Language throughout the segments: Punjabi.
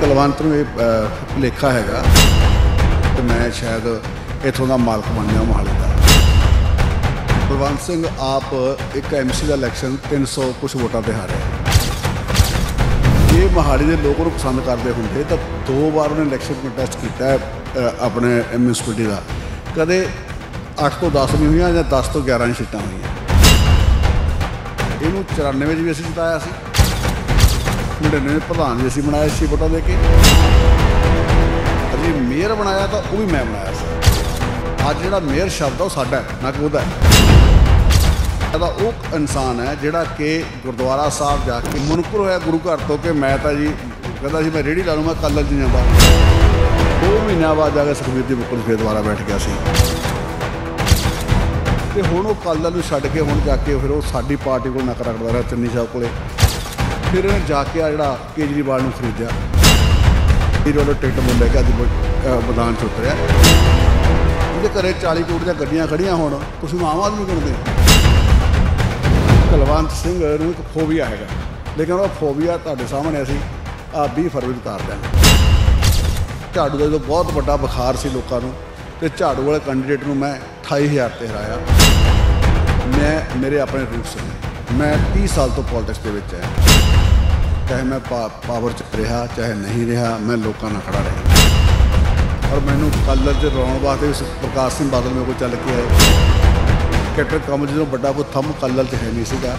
ਕਲਵੰਤ ਨੂੰ ਇਹ ਲੇਖਾ ਹੈਗਾ ਤੇ ਮੈਂ ਸ਼ਾਇਦ ਇਥੋਂ ਦਾ ਮਾਲਕ ਬਣ ਗਿਆ ਮਹਾਲੀ ਦਾ ਕਲਵੰਤ ਸਿੰਘ ਆਪ ਇੱਕ ਐਮਸੀ ਦਾ ਇਲੈਕਸ਼ਨ 300 ਕੁਝ ਵੋਟਾਂ ਤੇ ਹਾਰਿਆ ਇਹ ਮਹਾਲੀ ਦੇ ਲੋਕ ਨੂੰ ਪਸੰਦ ਕਰਦੇ ਹੁੰਦੇ ਤਾਂ ਦੋ ਵਾਰ ਉਹਨੇ ਇਲੈਕਸ਼ਨ ਕੰਟੈਸਟ ਕੀਤਾ ਆਪਣੇ ਮਿਊਨਿਸਪੈਲਿਟੀ ਦਾ ਕਦੇ 8 ਤੋਂ 10 ਨਹੀਂ ਹੋਈਆਂ ਜਾਂ 10 ਤੋਂ 11 ਨਹੀਂ ਸੀਟਾਂ ਹੋਈਆਂ ਇਹਨੂੰ 94 ਵਿੱਚ ਵੀ ਅਸੀਂ ਜਿਤਾਇਆ ਸੀ ਨੇ ਪ੍ਰਧਾਨ ਜੀ ਅਸੀਂ ਬਣਾਇਆ ਸੀ ਵੋਟਾਂ ਦੇ ਕੇ ਅਜੇ ਮੇਅਰ ਬਣਾਇਆ ਤਾਂ ਉਹ ਵੀ ਮੈਂ ਬਣਾਇਆ ਸੀ ਅੱਜ ਜਿਹੜਾ ਮੇਅਰ ਸ਼ਬਦ ਆ ਉਹ ਸਾਡਾ ਹੈ ਨਾ ਕਿ ਉਹਦਾ ਹੈ ਇਹਦਾ ਉਹ ਇਨਸਾਨ ਹੈ ਜਿਹੜਾ ਕਿ ਗੁਰਦੁਆਰਾ ਸਾਹਿਬ ਜਾ ਕੇ ਮੁਨਕਰ ਹੋਇਆ ਗੁਰੂ ਘਰ ਤੋਂ ਕਿ ਮੈਂ ਤਾਂ ਜੀ ਕਹਿੰਦਾ ਸੀ ਮੈਂ ਰੇੜੀ ਲਾ ਲੂੰਗਾ ਕੱਲ ਜੀ ਜਾਂਦਾ ਉਹ ਮਹੀਨਾ ਬਾਅਦ ਆ ਕੇ ਸੁਖਬੀਰ ਜੀ ਬੁੱਕਲ ਫੇਰ ਦੁਆਰਾ ਬੈਠ ਗਿਆ ਸੀ ਤੇ ਹੁਣ ਉਹ ਕੱਲ ਨੂੰ ਛੱਡ ਕੇ ਹੁਣ ਜਾ ਕੇ ਫਿਰ ਉਹ ਸਾਡੀ ਪਾਰਟੀ ਕੋਲ ਨਕਰਾ ਕਰਦਾ ਰਿਹਾ ਚੰਨੀ ਸਾਹਿਬ ਕੋਲੇ ਫਿਰ ਇਹਨਾਂ ਜਾ ਕੇ ਆ ਜਿਹੜਾ ਕੇਜਰੀਵਾਲ ਨੂੰ ਖਰੀਦਿਆ ਇਹਦੇ ਵੱਲੋਂ ਟਿਕਟ ਮੁੱਲ ਲੈ ਕੇ ਅੱਜ ਮੈਦਾਨ 'ਚ ਉਤਰਿਆ ਉਹਦੇ ਘਰੇ 40 ਕਰੋੜ ਦੀਆਂ ਗੱਡੀਆਂ ਖੜੀਆਂ ਹੋਣ ਤੁਸੀਂ ਆਮ ਆਦਮੀ ਗਿਣਦੇ ਕਲਵੰਤ ਸਿੰਘ ਨੂੰ ਇੱਕ ਫੋਬੀਆ ਹੈਗਾ ਲੇਕਿਨ ਉਹ ਫੋਬੀਆ ਤੁਹਾਡੇ ਸਾਹਮਣੇ ਅਸੀਂ ਆ 20 ਫਰਵਰੀ ਤਾਰ ਦਿਆਂਗੇ ਝਾੜੂ ਦਾ ਜਦੋਂ ਬਹੁਤ ਵੱਡਾ ਬੁਖਾਰ ਸੀ ਲੋਕਾਂ ਨੂੰ ਤੇ ਝਾੜੂ ਵਾਲੇ ਕੈਂਡੀਡੇਟ ਨੂੰ ਮੈਂ 28000 ਤੇ ਹਰਾਇਆ ਮੈਂ ਮੇਰੇ ਆਪਣੇ ਰੂਪ ਨੇ ਮੈਂ 30 ਸਾਲ ਤੋਂ ਪੋਲਿਟਿਕਸ ਦੇ ਵਿੱਚ ਹਾਂ ਚਾਹੇ ਮੈਂ ਪਾਵਰ ਚ ਰਿਹਾ ਚਾਹੇ ਨਹੀਂ ਰਿਹਾ ਮੈਂ ਲੋਕਾਂ ਨਾਲ ਖੜਾ ਰਿਹਾ ਔਰ ਮੈਨੂੰ ਕਲਰ ਦੇ ਰੌਣ ਵਾਸਤੇ ਉਸ ਪ੍ਰਕਾਸ਼ ਸਿੰਘ ਬਾਦਲ ਮੇਰੇ ਕੋਲ ਚੱਲ ਕੇ ਆਏ ਕੈਪਟਨ ਕਮਲ ਨੂੰ ਵੱਡਾ ਕੋ ਥੰਮ ਕਲਰ ਤੇ ਹੈ ਨਹੀਂ ਸੀਗਾ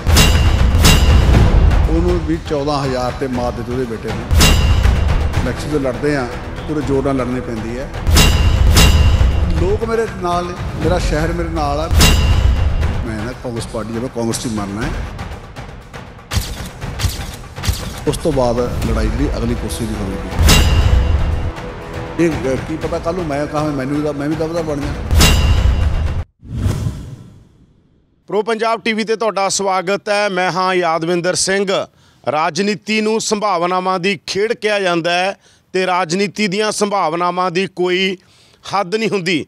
ਉਹਨੂੰ ਵੀ 14000 ਤੇ ਮਾਰ ਦਿੱਤੇ ਉਹਦੇ ਬੇਟੇ ਨੂੰ ਮੈਕਸੀ ਤੋਂ ਲੜਦੇ ਆ ਪੂਰੇ ਜ਼ੋਰ ਨਾਲ ਲੜਨੇ ਪੈਂਦੀ ਹੈ ਲੋਕ ਮੇਰੇ ਨਾਲ ਮੇਰਾ ਸ਼ਹਿਰ ਮੇਰੇ ਨਾਲ ਆ ਮੈਂ ਨਾ ਕਾਂਗਰਸ ਪਾਰਟੀ ਜਦੋਂ ਕਾਂਗਰਸ 'ਚ ਮਰਨਾ ਹੈ ਉਸ ਤੋਂ ਬਾਅਦ ਲੜਾਈ ਦੀ ਅਗਲੀ ਕੁਰਸੀ ਦੀ ਹੋਵੇਗੀ ਇਹ ਕੀ ਪਤਾ ਕੱਲ ਨੂੰ ਮੈਂ ਕਹਾਂ ਮੈਨੂੰ ਦਾ ਮੈਂ ਵੀ ਦਬਦਾ ਬਣ ਜਾ ਪ੍ਰੋ ਪੰਜਾਬ ਟੀਵੀ ਤੇ ਤੁਹਾਡਾ ਸਵਾਗਤ ਹੈ ਮੈਂ ਹਾਂ ਯਾਦਵਿੰਦਰ ਸਿੰਘ ਰਾਜਨੀਤੀ ਨੂੰ ਸੰਭਾਵਨਾਵਾਂ ਦੀ ਖੇਡ ਕਿਹਾ ਜਾਂਦਾ ਹੈ ਤੇ ਰਾਜਨੀਤੀ ਦੀਆਂ ਸੰਭਾਵਨਾਵਾਂ ਦੀ ਕੋਈ ਹੱਦ ਨਹੀਂ ਹੁੰਦੀ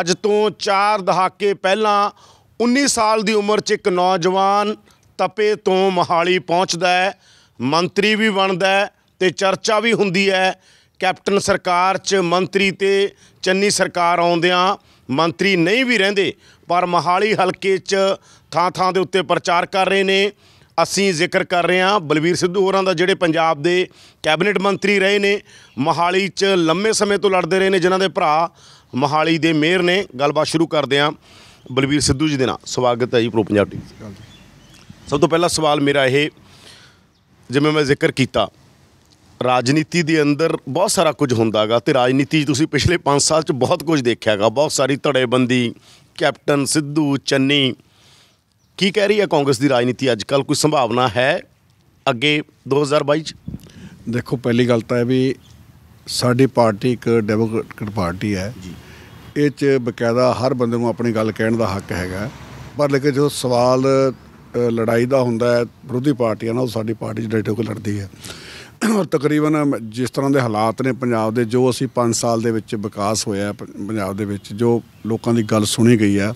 ਅੱਜ ਤੋਂ 4 ਦਹਾਕੇ ਪਹਿਲਾਂ 19 ਸਾਲ ਦੀ ਉਮਰ 'ਚ ਇੱਕ ਨੌਜਵਾਨ ਤਪੇ ਤੋਂ ਮਹਾਲੀ ਪਹੁੰਚਦਾ ਹੈ ਮੰਤਰੀ ਵੀ ਬਣਦਾ ਤੇ ਚਰਚਾ ਵੀ ਹੁੰਦੀ ਹੈ ਕੈਪਟਨ ਸਰਕਾਰ 'ਚ ਮੰਤਰੀ ਤੇ ਚੰਨੀ ਸਰਕਾਰ ਆਉਂਦਿਆਂ ਮੰਤਰੀ ਨਹੀਂ ਵੀ ਰਹਿੰਦੇ ਪਰ ਮਹਾਲੀ ਹਲਕੇ 'ਚ ਥਾਂ-ਥਾਂ ਦੇ ਉੱਤੇ ਪ੍ਰਚਾਰ ਕਰ ਰਹੇ ਨੇ ਅਸੀਂ ਜ਼ਿਕਰ ਕਰ ਰਹੇ ਹਾਂ ਬਲਵੀਰ ਸਿੱਧੂ ਹੋਰਾਂ ਦਾ ਜਿਹੜੇ ਪੰਜਾਬ ਦੇ ਕੈਬਨਿਟ ਮੰਤਰੀ ਰਹੇ ਨੇ ਮਹਾਲੀ 'ਚ ਲੰਮੇ ਸਮੇਂ ਤੋਂ ਲੜਦੇ ਰਹੇ ਨੇ ਜਿਨ੍ਹਾਂ ਦੇ ਭਰਾ ਮਹਾਲੀ ਦੇ ਮੇਅਰ ਨੇ ਗੱਲਬਾਤ ਸ਼ੁਰੂ ਕਰਦੇ ਹਾਂ ਬਲਵੀਰ ਸਿੱਧੂ ਜੀ ਦੇ ਨਾਲ ਸਵਾਗਤ ਹੈ ਜੀ ਪ੍ਰੋ ਪੰਜਾਬ ਟੀਵੀ ਸਭ ਤੋਂ ਪਹਿਲਾ ਸਵਾਲ ਮੇਰਾ ਇਹ ਜਿਵੇਂ ਮੈਂ ਜ਼ਿਕਰ ਕੀਤਾ ਰਾਜਨੀਤੀ ਦੇ ਅੰਦਰ ਬਹੁਤ ਸਾਰਾ ਕੁਝ ਹੁੰਦਾਗਾ ਤੇ ਰਾਜਨੀਤੀ ਤੁਸੀਂ ਪਿਛਲੇ 5 ਸਾਲ ਚ ਬਹੁਤ ਕੁਝ ਦੇਖਿਆਗਾ ਬਹੁਤ ਸਾਰੀ ਧੜੇਬੰਦੀ ਕੈਪਟਨ ਸਿੱਧੂ ਚੰਨੀ ਕੀ ਕਹਿ ਰਹੀ ਹੈ ਕਾਂਗਰਸ ਦੀ ਰਾਜਨੀਤੀ ਅੱਜ ਕੱਲ ਕੋਈ ਸੰਭਾਵਨਾ ਹੈ ਅੱਗੇ 2022 ਚ ਦੇਖੋ ਪਹਿਲੀ ਗੱਲ ਤਾਂ ਇਹ ਵੀ ਸਾਡੀ ਪਾਰਟੀ ਇੱਕ ਡੈਮੋਕ੍ਰੈਟਿਕ ਪਾਰਟੀ ਹੈ ਜੀ ਇਹ ਚ ਬਕਾਇਦਾ ਹਰ ਬੰਦੇ ਨੂੰ ਆਪਣੀ ਗੱਲ ਕਹਿਣ ਦਾ ਹੱਕ ਹੈਗਾ ਪਰ ਲੇਕਿਨ ਜਦੋਂ ਸਵਾਲ ਲੜਾਈ ਦਾ ਹੁੰਦਾ ਹੈ ਵਿਰੋਧੀ ਪਾਰਟੀਆਂ ਨਾਲ ਸਾਡੀ ਪਾਰਟੀ ਜਿਹੜੇ ਕੋ ਲੜਦੀ ਹੈ ਔਰ ਤਕਰੀਬਨ ਜਿਸ ਤਰ੍ਹਾਂ ਦੇ ਹਾਲਾਤ ਨੇ ਪੰਜਾਬ ਦੇ ਜੋ ਅਸੀਂ 5 ਸਾਲ ਦੇ ਵਿੱਚ ਵਿਕਾਸ ਹੋਇਆ ਪੰਜਾਬ ਦੇ ਵਿੱਚ ਜੋ ਲੋਕਾਂ ਦੀ ਗੱਲ ਸੁਣੀ ਗਈ ਹੈ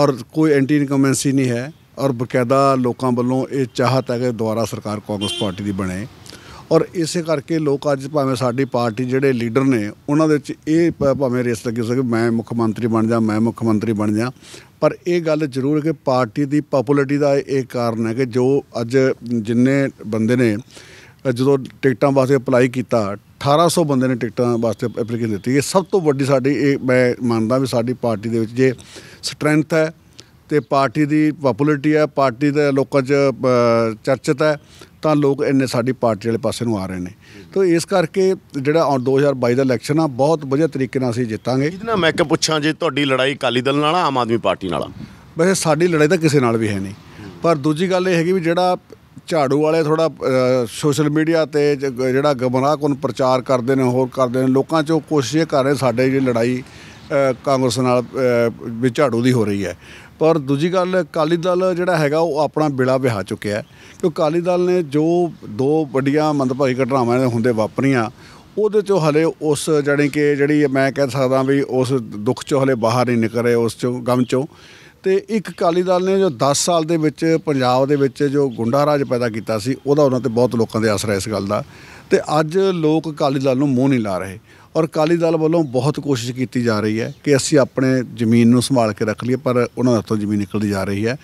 ਔਰ ਕੋਈ ਐਂਟੀ ਇਨਕਮੈਂਸੀ ਨਹੀਂ ਹੈ ਔਰ ਬਕਾਇਦਾ ਲੋਕਾਂ ਵੱਲੋਂ ਇਹ ਚਾਹਤ ਹੈ ਕਿ ਦੁਬਾਰਾ ਸਰਕਾਰ ਕਾਂਗਰਸ ਪਾਰਟੀ ਦੀ ਬਣੇ ਔਰ ਇਸੇ ਕਰਕੇ ਲੋਕ ਅੱਜ ਭਾਵੇਂ ਸਾਡੀ ਪਾਰਟੀ ਜਿਹੜੇ ਲੀਡਰ ਨੇ ਉਹਨਾਂ ਦੇ ਵਿੱਚ ਇਹ ਭਾਵੇਂ ਰੇਸ ਲੱਗੀ ਸਕੇ ਮੈਂ ਮੁੱਖ ਮੰਤਰੀ ਬਣ ਜਾ ਮੈਂ ਮੁੱਖ ਮੰਤਰੀ ਬਣ ਜਾ ਪਰ ਇਹ ਗੱਲ ਜ਼ਰੂਰ ਹੈ ਕਿ ਪਾਰਟੀ ਦੀ ਪਪੂਲੈਰਿਟੀ ਦਾ ਇਹ ਕਾਰਨ ਹੈ ਕਿ ਜੋ ਅੱਜ ਜਿੰਨੇ ਬੰਦੇ ਨੇ ਜਦੋਂ ਟਿਕਟਾਂ ਵਾਸਤੇ ਅਪਲਾਈ ਕੀਤਾ 1800 ਬੰਦੇ ਨੇ ਟਿਕਟਾਂ ਵਾਸਤੇ ਐਪਲੀਕੇਸ਼ਨ ਦਿੱਤੀ ਇਹ ਸਭ ਤੋਂ ਵੱਡੀ ਸਾਡੀ ਇਹ ਮੈਂ ਮੰਨਦਾ ਵੀ ਸਾਡੀ ਪਾਰਟੀ ਦੇ ਵਿੱਚ ਜੇ ਸਟਰੈਂਥ ਹੈ ਤੇ ਪਾਰਟੀ ਦੀ ਪਪੂਲੈਰਿਟੀ ਹੈ ਪਾਰਟੀ ਦੇ ਲੋਕਾਂ 'ਚ ਚਰਚਿਤ ਹੈ ਤਾਂ ਲੋਕ ਇੰਨੇ ਸਾਡੀ ਪਾਰਟੀ ਵਾਲੇ ਪਾਸੇ ਨੂੰ ਆ ਰਹੇ ਨੇ ਤਾਂ ਇਸ ਕਰਕੇ ਜਿਹੜਾ 2022 ਦਾ ਇਲੈਕਸ਼ਨ ਆ ਬਹੁਤ ਵਧੀਆ ਤਰੀਕੇ ਨਾਲ ਅਸੀਂ ਜਿੱਤਾਂਗੇ ਨਾਲ ਮੈਂ ਕਿ ਪੁੱਛਾਂ ਜੇ ਤੁਹਾਡੀ ਲੜਾਈ ਕਾਲੀ ਦਲ ਨਾਲ ਆਮ ਆਦਮੀ ਪਾਰਟੀ ਨਾਲ ਵੈਸੇ ਸਾਡੀ ਲੜਾਈ ਤਾਂ ਕਿਸੇ ਨਾਲ ਵੀ ਹੈ ਨਹੀਂ ਪਰ ਦੂਜੀ ਗੱਲ ਇਹ ਹੈਗੀ ਵੀ ਜਿਹੜਾ ਝਾੜੂ ਵਾਲੇ ਥੋੜਾ ਸੋਸ਼ਲ ਮੀਡੀਆ ਤੇ ਜਿਹੜਾ ਗਮਰਾਹਕੁਨ ਪ੍ਰਚਾਰ ਕਰਦੇ ਨੇ ਹੋਰ ਕਰਦੇ ਨੇ ਲੋਕਾਂ ਚੋਂ ਕੋਸ਼ਿਸ਼ ਕਰ ਰਹੇ ਸਾਡੇ ਜਿਹੜੀ ਲੜਾਈ ਕਾਂਗਰਸ ਨਾਲ ਵੀ ਝਾੜੂ ਦੀ ਹੋ ਰਹੀ ਹੈ ਪਰ ਦੂਜੀ ਗੱਲ ਅਕਾਲੀ ਦਲ ਜਿਹੜਾ ਹੈਗਾ ਉਹ ਆਪਣਾ ਬਿਲਾ ਵਿਹਾ ਚੁੱਕਿਆ ਕਿ ਅਕਾਲੀ ਦਲ ਨੇ ਜੋ ਦੋ ਵੱਡੀਆਂ ਮੰਦਭਾਗੀ ਘਟਨਾਵਾਂ ਨੇ ਹੁੰਦੇ ਵਾਪਰੀਆਂ ਉਹਦੇ ਚੋਂ ਹਲੇ ਉਸ ਜਣੇ ਕਿ ਜਿਹੜੀ ਮੈਂ ਕਹਿ ਸਕਦਾ ਵੀ ਉਸ ਦੁੱਖ ਚੋਂ ਹਲੇ ਬਾਹਰ ਨਹੀਂ ਨਿਕਲੇ ਉਸ ਚੋਂ ਗਮ ਚੋਂ ਤੇ ਇੱਕ ਅਕਾਲੀ ਦਲ ਨੇ ਜੋ 10 ਸਾਲ ਦੇ ਵਿੱਚ ਪੰਜਾਬ ਦੇ ਵਿੱਚ ਜੋ ਗੁੰਡਾ ਰਾਜ ਪੈਦਾ ਕੀਤਾ ਸੀ ਉਹਦਾ ਉਹਨਾਂ ਤੇ ਬਹੁਤ ਲੋਕਾਂ ਦੇ ਅਸਰ ਹੈ ਇਸ ਗੱਲ ਦਾ ਤੇ ਅੱਜ ਲੋਕ ਅਕਾਲੀ ਦਲ ਨੂੰ ਮੂੰਹ ਨਹੀਂ ਲਾ ਰਹੇ ਔਰ ਕਾਲੀ ਦਲ ਵੱਲੋਂ ਬਹੁਤ ਕੋਸ਼ਿਸ਼ ਕੀਤੀ ਜਾ ਰਹੀ ਹੈ ਕਿ ਅਸੀਂ ਆਪਣੇ ਜ਼ਮੀਨ ਨੂੰ ਸੰਭਾਲ ਕੇ ਰੱਖ ਲਈਏ ਪਰ ਉਹਨਾਂ ਹੱਥੋਂ ਜ਼ਮੀਨ ਨਿਕਲਦੀ ਜਾ ਰਹੀ ਹੈ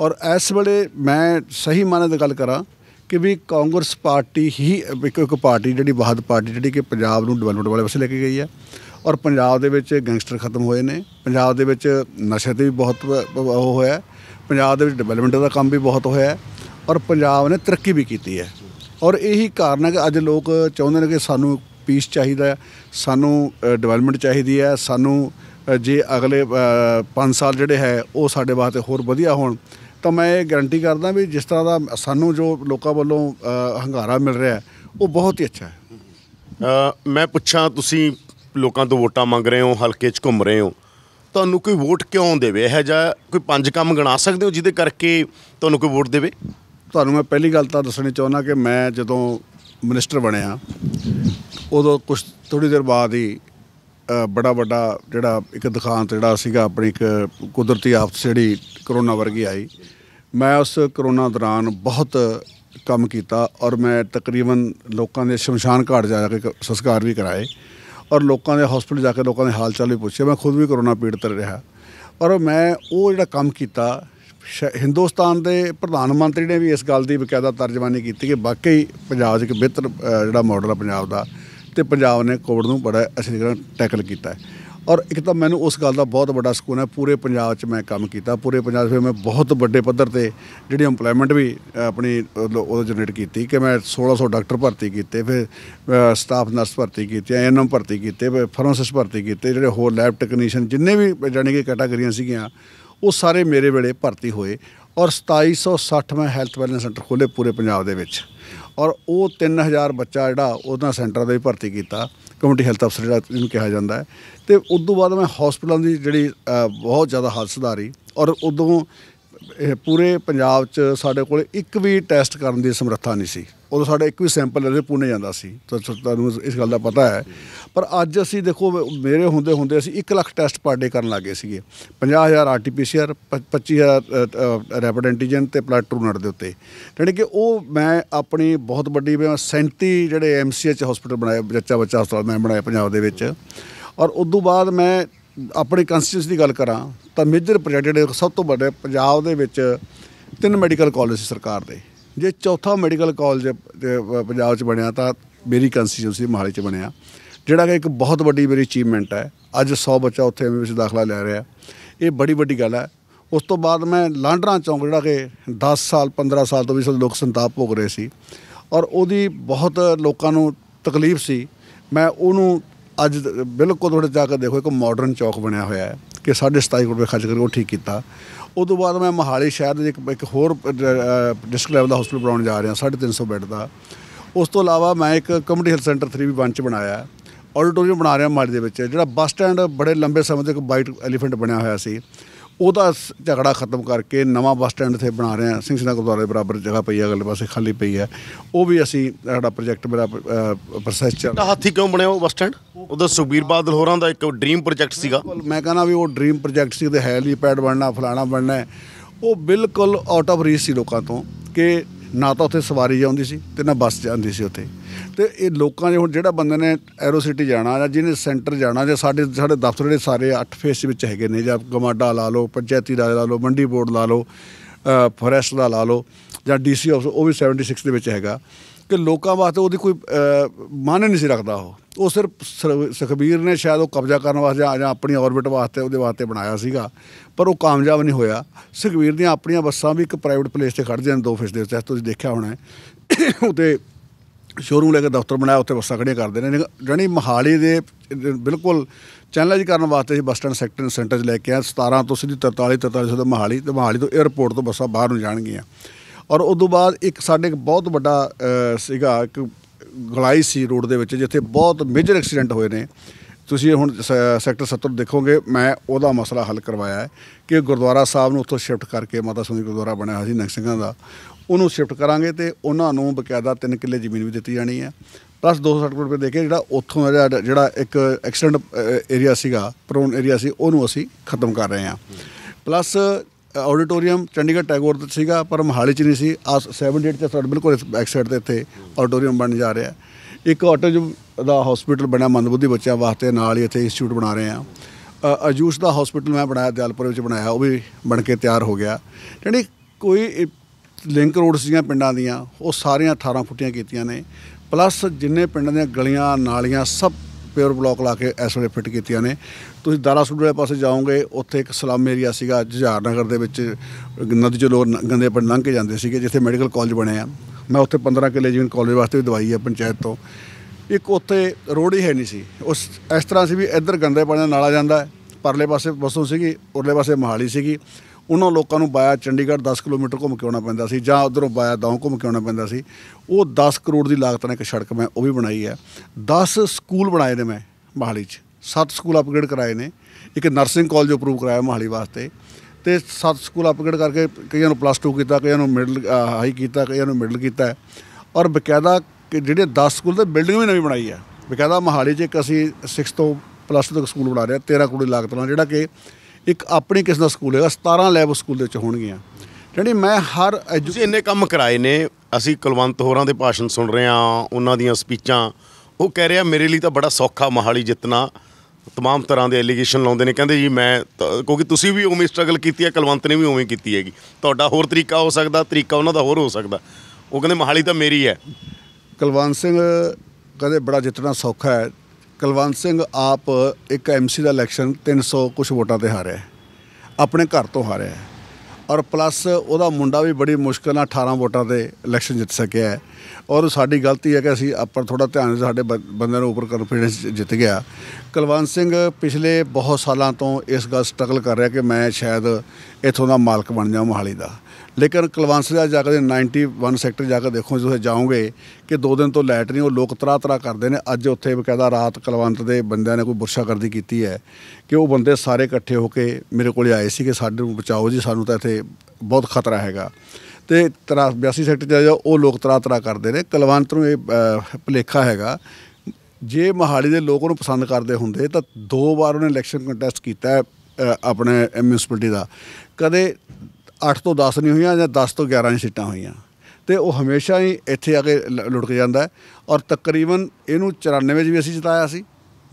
ਔਰ ਇਸ ਵੇਲੇ ਮੈਂ ਸਹੀ ਮਾਨੇ ਦੀ ਗੱਲ ਕਰਾਂ ਕਿ ਵੀ ਕਾਂਗਰਸ ਪਾਰਟੀ ਹੀ ਇੱਕ ਇੱਕ ਪਾਰਟੀ ਜਿਹੜੀ ਬਾਹਦ ਪਾਰਟੀ ਜਿਹੜੀ ਕਿ ਪੰਜਾਬ ਨੂੰ ਡਿਵੈਲਪਮੈਂਟ ਵਾਲੇ ਪਾਸੇ ਲੈ ਕੇ ਗਈ ਹੈ ਔਰ ਪੰਜਾਬ ਦੇ ਵਿੱਚ ਗੈਂਗਸਟਰ ਖਤਮ ਹੋਏ ਨੇ ਪੰਜਾਬ ਦੇ ਵਿੱਚ ਨਸ਼ੇ ਤੇ ਵੀ ਬਹੁਤ ਉਹ ਹੋਇਆ ਪੰਜਾਬ ਦੇ ਵਿੱਚ ਡਿਵੈਲਪਮੈਂਟ ਦਾ ਕੰਮ ਵੀ ਬਹੁਤ ਹੋਇਆ ਔਰ ਪੰਜਾਬ ਨੇ ਤਰੱਕੀ ਵੀ ਕੀਤੀ ਹੈ ਔਰ ਇਹੀ ਕਾਰਨ ਹੈ ਕਿ ਅੱਜ ਲੋਕ ਚਾਹੁੰਦੇ ਨੇ ਕਿ ਸਾਨੂੰ ਪੀਸ ਚਾਹੀਦਾ ਸਾਨੂੰ ਡਿਵੈਲਪਮੈਂਟ ਚਾਹੀਦੀ ਹੈ ਸਾਨੂੰ ਜੇ ਅਗਲੇ 5 ਸਾਲ ਜਿਹੜੇ ਹੈ ਉਹ ਸਾਡੇ ਵਾਸਤੇ ਹੋਰ ਵਧੀਆ ਹੋਣ ਤਾਂ ਮੈਂ ਇਹ ਗਾਰੰਟੀ ਕਰਦਾ ਵੀ ਜਿਸ ਤਰ੍ਹਾਂ ਦਾ ਸਾਨੂੰ ਜੋ ਲੋਕਾਂ ਵੱਲੋਂ ਹੰਗਾਰਾ ਮਿਲ ਰਿਹਾ ਉਹ ਬਹੁਤ ਹੀ ਅੱਛਾ ਹੈ ਮੈਂ ਪੁੱਛਾਂ ਤੁਸੀਂ ਲੋਕਾਂ ਤੋਂ ਵੋਟਾਂ ਮੰਗ ਰਹੇ ਹੋ ਹਲਕੇ 'ਚ ਘੁੰਮ ਰਹੇ ਹੋ ਤੁਹਾਨੂੰ ਕੋਈ ਵੋਟ ਕਿਉਂ ਦੇਵੇ ਇਹ ਜਾਂ ਕੋਈ ਪੰਜ ਕੰਮ ਗਿਣਾ ਸਕਦੇ ਹੋ ਜਿਹਦੇ ਕਰਕੇ ਤੁਹਾਨੂੰ ਕੋਈ ਵੋਟ ਦੇਵੇ ਤੁਹਾਨੂੰ ਮੈਂ ਪਹਿਲੀ ਗੱਲ ਤਾਂ ਦੱਸਣੀ ਚਾਹੁੰਦਾ ਕਿ ਮੈਂ ਜਦੋਂ ਮਿਨਿਸਟਰ ਬਣਿਆ ਉਦੋਂ ਕੁਝ ਥੋੜੀ ਦੇਰ ਬਾਅਦ ਹੀ ਬੜਾ ਵੱਡਾ ਜਿਹੜਾ ਇੱਕ ਤੇ ਜਿਹੜਾ ਸੀਗਾ ਆਪਣੀ ਇੱਕ ਕੁਦਰਤੀ ਆਫਤ ਜਿਹੜੀ ਕਰੋਨਾ ਵਰਗੀ ਆਈ ਮੈਂ ਉਸ ਕਰੋਨਾ ਦੌਰਾਨ ਬਹੁਤ ਕੰਮ ਕੀਤਾ ਔਰ ਮੈਂ ਤਕਰੀਬਨ ਲੋਕਾਂ ਦੇ ਸ਼ਮਸ਼ਾਨ ਘਾਟ ਜਾ ਕੇ ਸੰਸਕਾਰ ਵੀ ਕਰਾਏ ਔਰ ਲੋਕਾਂ ਦੇ ਹਸਪੀਟਲ ਜਾ ਕੇ ਲੋਕਾਂ ਦੇ ਹਾਲ ਚਾਲ ਵੀ ਪੁੱਛੇ ਮੈਂ ਖੁਦ ਵੀ ਕਰੋਨਾ ਪੀੜਤ ਰਿਹਾ ਔਰ ਮੈਂ ਉਹ ਜਿਹੜਾ ਕੰਮ ਕੀਤਾ ਹਿੰਦੁਸਤਾਨ ਦੇ ਪ੍ਰਧਾਨ ਮੰਤਰੀ ਨੇ ਵੀ ਇਸ ਗੱਲ ਦੀ ਬਕਾਇਦਾ ਤਰਜਮਾਨੀ ਕੀਤੀ ਕਿ ਵਾਕਈ ਪੰਜਾਬ ਦੇ ਇੱਕ ਬਿਹਤਰ ਜਿਹੜਾ ਮਾਡਲ ਹੈ ਪੰਜਾਬ ਦਾ ਤੇ ਪੰਜਾਬ ਨੇ ਕੋਵਿਡ ਨੂੰ ਬੜਾ ਅੱਛੀ ਤਰ੍ਹਾਂ ਟੈਕਲ ਕੀਤਾ ਹੈ ਔਰ ਇੱਕ ਤਾਂ ਮੈਨੂੰ ਉਸ ਗੱਲ ਦਾ ਬਹੁਤ ਵੱਡਾ ਸਕੂਨ ਹੈ ਪੂਰੇ ਪੰਜਾਬ 'ਚ ਮੈਂ ਕੰਮ ਕੀਤਾ ਪੂਰੇ ਪੰਜਾਬ 'ਚ ਮੈਂ ਬਹੁਤ ਵੱਡੇ ਪੱਧਰ ਤੇ ਜਿਹੜੀ ਏਮਪਲੋਇਮੈਂਟ ਵੀ ਆਪਣੀ ਉਹ ਜਨਰੇਟ ਕੀਤੀ ਕਿ ਮੈਂ 1600 ਡਾਕਟਰ ਭਰਤੀ ਕੀਤੇ ਫਿਰ ਸਟਾਫ ਨਰਸ ਭਰਤੀ ਕੀਤੇ ਐਨਐਮ ਭਰਤੀ ਕੀਤੇ ਫਿਰ ਫਾਰਮਾਸਿਸ ਭਰਤੀ ਕੀਤੇ ਜਿਹੜੇ ਹੋਰ ਲੈਬ ਟੈਕਨੀਸ਼ੀਅਨ ਜਿੰਨੇ ਵੀ ਜਾਨੀ ਕਿ ਕੈਟਾਗਰੀਆਂ ਸੀਗੀਆਂ ਉਹ ਸਾਰੇ ਮੇਰੇ ਵੇਲੇ ਭਰਤੀ ਹੋਏ ਔਰ 2760 ਮੈਂ ਹੈਲਥ ਵੈਲਨੈਸ ਸੈਂਟਰ ਖੋਲੇ ਪੂਰੇ ਪੰਜਾਬ ਦੇ ਵਿੱਚ ਔਰ ਉਹ 3000 ਬੱਚਾ ਜਿਹੜਾ ਉਹਨਾਂ ਸੈਂਟਰ ਦੇ ਭਰਤੀ ਕੀਤਾ ਕਮਿਊਨਿਟੀ ਹੈਲਥ ਅਫਸਰ ਜਿਹੜਾ ਇਹਨੂੰ ਕਿਹਾ ਜਾਂਦਾ ਹੈ ਤੇ ਉਸ ਤੋਂ ਬਾਅਦ ਮੈਂ ਹਸਪੀਟਲਾਂ ਦੀ ਜਿਹੜੀ ਬਹੁਤ ਜ਼ਿਆਦਾ ਹਾਲਤ ਸੁਧਾਰੀ ਔਰ ਉਦੋਂ ਪੂਰੇ ਪੰਜਾਬ 'ਚ ਸਾਡੇ ਕੋਲ ਇੱਕ ਵੀ ਟੈਸਟ ਕਰਨ ਦੀ ਸਮਰੱਥਾ ਨਹੀਂ ਸੀ ਉਦੋਂ ਸਾਡਾ ਇੱਕ ਵੀ ਸੈਂਪਲ ਅਜੇ ਪੂਨੇ ਜਾਂਦਾ ਸੀ ਤਾਂ ਤੁਹਾਨੂੰ ਇਸ ਗੱਲ ਦਾ ਪਤਾ ਹੈ ਪਰ ਅੱਜ ਅਸੀਂ ਦੇਖੋ ਮੇਰੇ ਹੁੰਦੇ ਹੁੰਦੇ ਅਸੀਂ 1 ਲੱਖ ਟੈਸਟ ਪਰ ਡੇ ਕਰਨ ਲੱਗੇ ਸੀਗੇ 50000 ਆਰਟੀਪੀਸੀਆਰ 25000 ਰੈਪਿਡ ਐਂਟੀਜਨ ਤੇ ਪਲੱਸ ਟਰੂਨਟ ਦੇ ਉੱਤੇ ਜਿਹੜੇ ਕਿ ਉਹ ਮੈਂ ਆਪਣੀ ਬਹੁਤ ਵੱਡੀ 37 ਜਿਹੜੇ ਐਮਸੀਐਚ ਹਸਪੀਟਲ ਬਣਾਏ ਬੱਚਾ ਬੱਚਾ ਹਸਪਤਾਲ ਮੈਂ ਬਣਾਇਆ ਪੰਜਾਬ ਦੇ ਵਿੱਚ ਔਰ ਉਸ ਤੋਂ ਬਾਅਦ ਮੈਂ ਆਪਣੇ ਕੰਸਟੀਟਿਊਸ਼ਨ ਦੀ ਗੱਲ ਕਰਾਂ ਤਾਂ ਮੇਜਰ ਪ੍ਰੋਜੈਕਟ ਜਿਹੜੇ ਸਭ ਤੋਂ ਵੱਡੇ ਪੰਜਾਬ ਦੇ ਵਿੱਚ ਤਿੰਨ ਮੈਡੀਕਲ ਕਾਲਜ ਸਰਕਾਰ ਦੇ ਜੇ ਚੌਥਾ ਮੈਡੀਕਲ ਕਾਲਜ ਪੰਜਾਬ 'ਚ ਬਣਿਆ ਤਾਂ ਮੇਰੀ ਕੰਸਟੀਚੂਐਂਸੀ ਮਹਾਲੀ 'ਚ ਬਣਿਆ ਜਿਹੜਾ ਕਿ ਇੱਕ ਬਹੁਤ ਵੱਡੀ ਮੇਰੀ ਅਚੀਵਮੈਂਟ ਹੈ ਅੱਜ 100 ਬੱਚਾ ਉੱਥੇ ਵਿੱਚ ਦਾਖਲਾ ਲੈ ਰਿਹਾ ਇਹ ਬੜੀ ਵੱਡੀ ਗੱਲ ਹੈ ਉਸ ਤੋਂ ਬਾਅਦ ਮੈਂ ਲਾਂਡਰਾ ਚੌਂਕ ਜਿਹੜਾ ਕਿ 10 ਸਾਲ 15 ਸਾਲ ਤੋਂ ਵੀ ਸਾਡੇ ਲੋਕ ਸੰਤਾਪ ਭੋਗ ਰਹੇ ਸੀ ਔਰ ਉਹਦੀ ਬਹੁਤ ਲੋਕਾਂ ਨੂੰ ਤਕਲੀਫ ਸੀ ਮੈਂ ਉਹਨੂੰ ਅੱਜ ਬਿਲਕੁਲ ਥੋੜੇ ਜਾ ਕੇ ਦੇਖੋ ਇੱਕ ਮਾਡਰਨ ਚੌਕ ਬਣਿਆ ਹੋਇਆ ਹੈ ਕਿ 27.5 ਕਰੋੜ ਰੁਪਏ ਖਰਚ ਕਰਕੇ ਉਹ ਠੀਕ ਕੀਤਾ ਉਸ ਤੋਂ ਬਾਅਦ ਮੈਂ ਮਹਾਲੀ ਸ਼ਹਿਰ ਦੇ ਇੱਕ ਹੋਰ ਡਿਸਟ੍ਰਿਕਟ ਲੈਵਲ ਦਾ ਹਸਪੀਟਲ ਬਣਾਉਣ ਜਾ ਰਿਹਾ 350 ਬੈੱਡ ਦਾ ਉਸ ਤੋਂ ਇਲਾਵਾ ਮੈਂ ਇੱਕ ਕਮਿਊਨਿਟੀ ਹੈਲਥ ਸੈਂਟਰ 3 ਵੀ ਬੰਚ ਬਣਾਇਆ ਆਡੀਟੋਰੀਅਮ ਬਣਾ ਰਿਹਾ ਮਾਰੀ ਦੇ ਵਿੱਚ ਜਿਹੜਾ ਬੱਸ ਸਟੈਂਡ ਬੜੇ ਲੰਬੇ ਸਮੇਂ ਤੋਂ ਇੱਕ ਵਾਈਟ ਐਲੀਫੈਂਟ ਬਣਿਆ ਹੋਇਆ ਸੀ ਉਹਦਾ ਝਗੜਾ ਖਤਮ ਕਰਕੇ ਨਵਾਂ ਬੱਸ ਸਟੈਂਡ ਇੱਥੇ ਬਣਾ ਰਹੇ ਹਾਂ ਸਿੰਘ ਸਿੰਘ ਗੁਰਦੁਆਰੇ ਦੇ ਬਰਾਬਰ ਜਗ੍ਹਾ ਪਈ ਹੈ ਅਗਲੇ ਪਾਸੇ ਖਾਲੀ ਪਈ ਹੈ ਉਹ ਵੀ ਅਸੀਂ ਸਾਡਾ ਪ੍ਰੋਜੈਕਟ ਮੇਰਾ ਪ੍ਰੋਸੈਸ ਚੱਲ ਰਿਹਾ ਹਾਥੀ ਕਿਉਂ ਬਣਿਆ ਉਹ ਬੱਸ ਸਟੈਂਡ ਉਹਦਾ ਸੁਬੀਰ ਬਾਦਲ ਹੋਰਾਂ ਦਾ ਇੱਕ ਡ੍ਰੀਮ ਪ੍ਰੋਜੈਕਟ ਸੀਗਾ ਮੈਂ ਕਹਿੰਦਾ ਵੀ ਉਹ ਡ੍ਰੀਮ ਪ੍ਰੋਜੈਕਟ ਸੀ ਤੇ ਹੈਲੀਪੈਡ ਬਣਨਾ ਫਲਾਣਾ ਬਣਨਾ ਉਹ ਬਿਲਕੁਲ ਆਊਟ ਆਫ ਰੀਚ ਸੀ ਲੋਕਾਂ ਤੋਂ ਕਿ ਨਾ ਤਾਂ ਉੱਥੇ ਸਵਾਰੀ ਜਾਂਦੀ ਸੀ ਤੇ ਨਾ ਬੱਸ ਜਾਂਦੀ ਸੀ ਉੱਥੇ ਤੇ ਇਹ ਲੋਕਾਂ ਦੇ ਹੁਣ ਜਿਹੜਾ ਬੰਦੇ ਨੇ ਐਰੋ ਸਿਟੀ ਜਾਣਾ ਜਾਂ ਜਿਹਨੇ ਸੈਂਟਰ ਜਾਣਾ ਜਾਂ ਸਾਡੇ ਸਾਡੇ ਦਫ਼ਤਰ ਜਿਹੜੇ ਸਾਰੇ 8 ਫੇਸ ਵਿੱਚ ਹੈਗੇ ਨੇ ਜਾਂ ਗਮਾਡਾ ਲਾ ਲਓ ਪੰਚਾਇਤੀ ਰਾਜ ਲਾ ਲਓ ਮੰਡੀ ਬੋਰਡ ਲਾ ਲਓ ਫੋਰੈਸਟ ਦਾ ਲਾ ਲਓ ਜਾਂ ਡੀਸੀ ਆਫਿਸ ਉਹ ਵੀ 76 ਦੇ ਵਿੱਚ ਹੈਗਾ ਕਿ ਲੋਕਾਂ ਵਾਸਤੇ ਉਹਦੀ ਕੋਈ ਮਾਨ ਨਹੀਂ ਸੀ ਰੱਖਦਾ ਉਹ ਉਹ ਸਿਰਫ ਸੁਖਬੀਰ ਨੇ ਸ਼ਾਇਦ ਉਹ ਕਬਜ਼ਾ ਕਰਨ ਵਾਸਤੇ ਆ ਜਾਂ ਆਪਣੀ ਆਰਬਿਟ ਵਾਸਤੇ ਉਹਦੇ ਵਾਸਤੇ ਬਣਾਇਆ ਸੀਗਾ ਪਰ ਉਹ ਕਾਮਯਾਬ ਨਹੀਂ ਹੋਇਆ ਸੁਖਬੀਰ ਦੀਆਂ ਆਪਣੀਆਂ ਬੱਸਾਂ ਵੀ ਇੱਕ ਪ੍ਰਾਈਵੇਟ ਪਲੇਸ ਤੇ ਜਾਂਦੇ ਨੇ ਦੋ ਫੇਸ ਦੇ ਉੱਤੇ ਤੁਸੀਂ ਦੇਖਿਆ ਹੋਣਾ ਉਤੇ ਸ਼ੋਰੂਮ ਲੈ ਕੇ ਦਫ਼ਤਰ ਬਣਾਇਆ ਉੱਥੇ ਬੱਸਾਂ ਖੜੀਆਂ ਕਰਦੇ ਨੇ ਜਣੀ ਮਹਾਲੀ ਦੇ ਬਿਲਕੁਲ ਚੈਨਲਾਈਜ਼ ਕਰਨ ਵਾਸਤੇ ਅਸੀਂ ਬੱਸ ਸਟੈਂਡ ਸੈਕਟਰ ਸੈਂਟਰ 'ਚ ਲੈ ਕੇ ਆ 17 ਤੋਂ ਸਿੱਧੀ 43 43 ਤੋਂ ਮਹਾਲੀ ਤੇ ਮਹਾਲੀ ਤੋਂ 에어ਪੋਰਟ ਤੋਂ ਬੱਸਾਂ ਬਾਹਰ ਨੂੰ ਜਾਣਗੀਆਂ ਔਰ ਉਸ ਤੋਂ ਬਾਅਦ ਇੱਕ ਸਾਡੇ ਬਹੁਤ ਵੱਡਾ ਸੀਗਾ ਇੱਕ ਗਲਾਈ ਸੀ ਰੋਡ ਦੇ ਵਿੱਚ ਜਿੱਥੇ ਬਹੁਤ ਮੇਜਰ ਐਕਸੀਡੈਂਟ ਹੋਏ ਨੇ ਤੁਸੀਂ ਹੁਣ ਸੈਕਟਰ 70 ਦੇਖੋਗੇ ਮੈਂ ਉਹਦਾ ਮਸਲਾ ਹੱਲ ਕਰਵਾਇਆ ਹੈ ਕਿ ਗੁਰਦੁਆਰਾ ਸਾਹਿਬ ਨੂੰ ਉੱਥੋਂ ਸ਼ਿਫਟ ਕਰਕੇ ਮਾਤਾ ਸੁਣੀ ਗੁਰਦੁਆਰਾ ਬਣਿਆ ਹੋਇਆ ਸੀ ਨੰਗ ਸਿੰਘਾਂ ਦਾ ਉਹਨੂੰ ਸ਼ਿਫਟ ਕਰਾਂਗੇ ਤੇ ਉਹਨਾਂ ਨੂੰ ਬਕਾਇਦਾ 3 ਕਿੱਲੇ ਜ਼ਮੀਨ ਵੀ ਦਿੱਤੀ ਜਾਣੀ ਹੈ ਪਲੱਸ 260 ਕਰੋੜ ਰੁਪਏ ਦੇ ਕੇ ਜਿਹੜਾ ਉੱਥੋਂ ਜਿਹੜਾ ਇੱਕ ਐਕਸੀਡੈਂਟ ਏਰੀਆ ਸੀਗਾ ਪ੍ਰੋਨ ਏਰੀਆ ਸੀ ਉਹਨੂੰ ਅਸੀਂ ਖਤਮ ਕਰ ਰਹੇ ਹਾਂ ਪਲੱਸ ਆਡੀਟੋਰੀਅਮ ਚੰਡੀਗੜ੍ਹ ਟੈਗੋਰ ਤੇ ਸੀਗਾ ਪਰ ਮਹਾਲੀ ਚ ਨਹੀਂ ਸੀ ਆ 78 ਤੇ ਸਾਡੇ ਬਿਲਕੁਲ ਬੈਕ ਸਾਈਡ ਤੇ ਇੱਥੇ ਆਡੀਟੋਰੀਅਮ ਬਣ ਜਾ ਰਿਹਾ ਇੱਕ ਆਟੋ ਦਾ ਹਸਪੀਟਲ ਬਣਾ ਮੰਦਬੁੱਧੀ ਬੱਚਿਆਂ ਵਾਸਤੇ ਨਾਲ ਹੀ ਇੱਥੇ ਇੰਸਟੀਚਿਊਟ ਬਣਾ ਰਹੇ ਆ ਅਜੂਸ ਦਾ ਹਸਪੀਟਲ ਮੈਂ ਬਣਾਇਆ ਦਿਆਲਪੁਰ ਵਿੱਚ ਬਣਾਇਆ ਉਹ ਵੀ ਬਣ ਕੇ ਤਿਆਰ ਹੋ ਗਿਆ ਜਾਨੀ ਕੋਈ ਲਿੰਕ ਰੋਡ ਸੀਆਂ ਪਿੰਡਾਂ ਦੀਆਂ ਉਹ ਸਾਰੀਆਂ 18 ਫੁੱਟੀਆਂ ਕੀਤੀਆਂ ਨੇ ਪਲੱਸ ਜਿੰਨੇ ਪਿੰਡਾਂ ਦੀਆਂ ਗਲੀਆਂ ਨਾਲੀਆਂ ਸਭ ਪਿਓਰ ਬਲੌਕ ਲਾ ਕੇ ਇਸ ਵੇਲੇ ਫਿੱਟ ਕੀਤੀਆਂ ਨੇ ਤੁਸੀਂ ਦਾਰਾ ਸੁਡੂ ਵਾਲੇ ਪਾਸੇ ਜਾਓਗੇ ਉੱਥੇ ਇੱਕ ਸਲਾਮ ਏਰੀਆ ਸੀਗਾ ਜਹਾਰ ਨਗਰ ਦੇ ਵਿੱਚ ਨਦੀ ਚੋਂ ਲੋਕ ਗੰਦੇ ਪਾਣੀ ਲੰਘ ਕੇ ਜਾਂਦੇ ਸੀਗੇ ਜਿੱਥੇ ਮੈਡੀਕਲ ਕਾਲਜ ਬਣਿਆ ਮੈਂ ਉੱਥੇ 15 ਕਿਲੇ ਜਿਵੇਂ ਕਾਲਜ ਵਾਸਤੇ ਵੀ ਦਵਾਈ ਆ ਪੰਚਾਇਤ ਤੋਂ ਇੱਕ ਉੱਥੇ ਰੋਡ ਹੀ ਹੈ ਨਹੀਂ ਸੀ ਉਸ ਇਸ ਤਰ੍ਹਾਂ ਸੀ ਵੀ ਇੱਧਰ ਗੰਦੇ ਪਾਣੀ ਦਾ ਨਾਲਾ ਜਾਂਦਾ ਪਰਲੇ ਪਾਸੇ ਬਸੋਂ ਸੀਗੀ ਉਰਲੇ ਪਾਸੇ ਮਹਾਲੀ ਸੀਗੀ ਉਹਨਾਂ ਲੋਕਾਂ ਨੂੰ ਬਾਇਆ ਚੰਡੀਗੜ੍ਹ 10 ਕਿਲੋਮੀਟਰ ਘੁੰਮ ਕੇ ਆਉਣਾ ਪੈਂਦਾ ਸੀ ਜਾਂ ਉਧਰੋਂ ਬਾਇਆ ਦਾਉਂ ਘੁੰਮ ਕੇ ਆਉਣਾ ਪੈਂਦਾ ਸੀ ਉਹ 10 ਕਰੋੜ ਦੀ ਲਾਗਤ ਨਾਲ ਇੱਕ ਸੜਕ ਮੈਂ ਉਹ ਵੀ ਬਣਾਈ ਹੈ 10 ਸਕੂਲ ਬਣਾਏ ਨੇ ਮੈਂ ਮਹਾਲੀ 'ਚ 7 ਸਕੂਲ ਅਪਗ੍ਰੇਡ ਕਰਾਏ ਨੇ ਇੱਕ ਨਰਸਿੰਗ ਕਾਲਜ ਅਪਰੂਵ ਕਰਾਇਆ ਮਹਾਲੀ ਵਾਸਤੇ ਤੇ 7 ਸਕੂਲ ਅਪਗ੍ਰੇਡ ਕਰਕੇ ਕਈਆਂ ਨੂੰ ਪਲੱਸ 2 ਕੀਤਾ ਕਈਆਂ ਨੂੰ ਮਿਡਲ ਹਾਈ ਕੀਤਾ ਕਈਆਂ ਨੂੰ ਮਿਡਲ ਕੀਤਾ ਔਰ ਬਕਾਇਦਾ ਜਿਹੜੇ 10 ਸਕੂਲ ਦੇ ਬਿਲਡਿੰਗ ਵੀ ਨਵੀਂ ਬਣਾਈ ਹੈ ਬਕਾਇਦਾ ਮਹਾਲੀ 'ਚ ਇੱਕ ਅਸੀਂ 6 ਤੋਂ ਪਲੱਸ 2 ਤੱਕ ਸਕੂਲ ਬਣਾ ਰਹੇ ਆ 13 ਕਰੋੜ ਦੀ ਲਾਗਤ ਨਾਲ ਜਿਹੜਾ ਕਿ ਇੱਕ ਆਪਣੀ ਕਿਸਮ ਦਾ ਸਕੂਲ ਹੈਗਾ 17 ਲੈਵ ਸਕੂਲ ਦੇ ਵਿੱਚ ਹੋਣਗੀਆਂ ਜਿਹੜੀ ਮੈਂ ਹਰ ਤੁਸੀਂ ਇੰਨੇ ਕੰਮ ਕਰਾਏ ਨੇ ਅਸੀਂ ਕੁਲਵੰਤ ਹੋਰਾਂ ਦੇ ਭਾਸ਼ਣ ਸੁਣ ਰਹੇ ਆ ਉਹਨਾਂ ਦੀਆਂ ਸਪੀਚਾਂ ਉਹ ਕਹਿ ਰਿਹਾ ਮੇਰੇ ਲਈ ਤਾਂ ਬੜਾ ਸੌਖਾ ਮਹਾਲੀ ਜਿੱਤਣਾ ਤਮਾਮ ਤਰ੍ਹਾਂ ਦੇ ਐਲੀਗੇਸ਼ਨ ਲਾਉਂਦੇ ਨੇ ਕਹਿੰਦੇ ਜੀ ਮੈਂ ਕਿਉਂਕਿ ਤੁਸੀਂ ਵੀ ਉਵੇਂ ਸਟਰਗਲ ਕੀਤੀ ਹੈ ਕੁਲਵੰਤ ਨੇ ਵੀ ਉਵੇਂ ਕੀਤੀ ਹੈਗੀ ਤੁਹਾਡਾ ਹੋਰ ਤਰੀਕਾ ਹੋ ਸਕਦਾ ਤਰੀਕਾ ਉਹਨਾਂ ਦਾ ਹੋਰ ਹੋ ਸਕਦਾ ਉਹ ਕਹਿੰਦੇ ਮਹਾਲੀ ਤਾਂ ਮੇਰੀ ਹੈ ਕੁਲਵੰਤ ਸਿੰਘ ਕਹਿੰਦੇ ਬੜਾ ਜਿੱਤਣਾ ਸੌਖਾ ਹੈ ਕਲਵੰਤ ਸਿੰਘ ਆਪ ਇੱਕ ਐਮਸੀ ਦਾ ਇਲੈਕਸ਼ਨ 300 ਕੁਝ ਵੋਟਾਂ ਤੇ ਹਾਰਿਆ ਆਪਣੇ ਘਰ ਤੋਂ ਹਾਰਿਆ ਔਰ ਪਲੱਸ ਉਹਦਾ ਮੁੰਡਾ ਵੀ ਬੜੀ ਮੁਸ਼ਕਲ ਨਾਲ 18 ਵੋਟਾਂ ਤੇ ਇਲੈਕਸ਼ਨ ਜਿੱਤ ਸਕਿਆ ਹੈ ਔਰ ਸਾਡੀ ਗਲਤੀ ਹੈ ਕਿ ਅਸੀਂ ਆਪਰ ਥੋੜਾ ਧਿਆਨ ਸਾਡੇ ਬੰਦੇ ਨੂੰ ਉੱਪਰ ਕੰਫੀਡੈਂਸ ਜਿੱਤ ਗਿਆ ਕਲਵੰਤ ਸਿੰਘ ਪਿਛਲੇ ਬਹੁਤ ਸਾਲਾਂ ਤੋਂ ਇਸ ਗੱਲ ਸਟਰਗਲ ਕਰ ਰਿਹਾ ਕਿ ਮੈਂ ਸ਼ਾਇਦ ਇਥੋਂ ਦਾ ਮਾਲਕ ਬਣ ਜਾਵਾਂ ਮਹਾਲੀ ਦਾ लेकिन ਜਾ ਕੇ 91 ਸੈਕਟਰ ਜਾ ਕੇ ਦੇਖੋ ਜੇ ਤੁਸੀਂ ਜਾਓਗੇ ਕਿ ਦੋ ਦਿਨ ਤੋਂ ਲਾਈਟ ਨਹੀਂ ਉਹ ਲੋਕ ਤਰਾ ਤਰਾ ਕਰਦੇ ਨੇ ਅੱਜ ਉੱਥੇ ਬਕਾਇਦਾ ਰਾਤ ਕਲਵੰਤ ਦੇ ਬੰਦਿਆਂ ਨੇ ਕੋਈ ਬੁਰਸ਼ਾਗਰਦੀ ਕੀਤੀ ਹੈ ਕਿ ਉਹ ਬੰਦੇ ਸਾਰੇ ਇਕੱਠੇ ਹੋ ਕੇ ਮੇਰੇ ਕੋਲੇ ਆਏ ਸੀ ਕਿ ਸਾਡੇ ਨੂੰ ਬਚਾਓ ਜੀ ਸਾਨੂੰ ਤਾਂ ਇੱਥੇ ਬਹੁਤ ਖਤਰਾ ਹੈਗਾ ਤੇ 82 ਸੈਕਟਰ ਚ ਜਾਓ ਉਹ ਲੋਕ ਤਰਾ ਤਰਾ ਕਰਦੇ ਨੇ ਕਲਵੰਤ ਨੂੰ ਇਹ ਭਲੇਖਾ ਹੈਗਾ ਜੇ ਮਹਾਲੀ ਦੇ ਲੋਕ ਉਹਨੂੰ ਪਸੰਦ ਕਰਦੇ ਹੁੰਦੇ ਤਾਂ ਦੋ ਵਾਰ ਉਹਨੇ ਇਲੈਕਸ਼ਨ ਕੰਟੈਸਟ ਕੀਤਾ ਆਪਣੇ ਮਿਊਨਿਸਪੈਲਿਟੀ ਦਾ ਕਦੇ 8 ਤੋਂ 10 ਨਹੀਂ ਹੋਈਆਂ ਜਾਂ 10 ਤੋਂ 11 ਸੀਟਾਂ ਹੋਈਆਂ ਤੇ ਉਹ ਹਮੇਸ਼ਾ ਹੀ ਇੱਥੇ ਆ ਕੇ ਲੁੱਟ ਕੇ ਜਾਂਦਾ ਔਰ ਤਕਰੀਬਨ ਇਹਨੂੰ 94 ਵਿੱਚ ਵੀ ਅਸੀਂ ਜਿਤਾਇਆ ਸੀ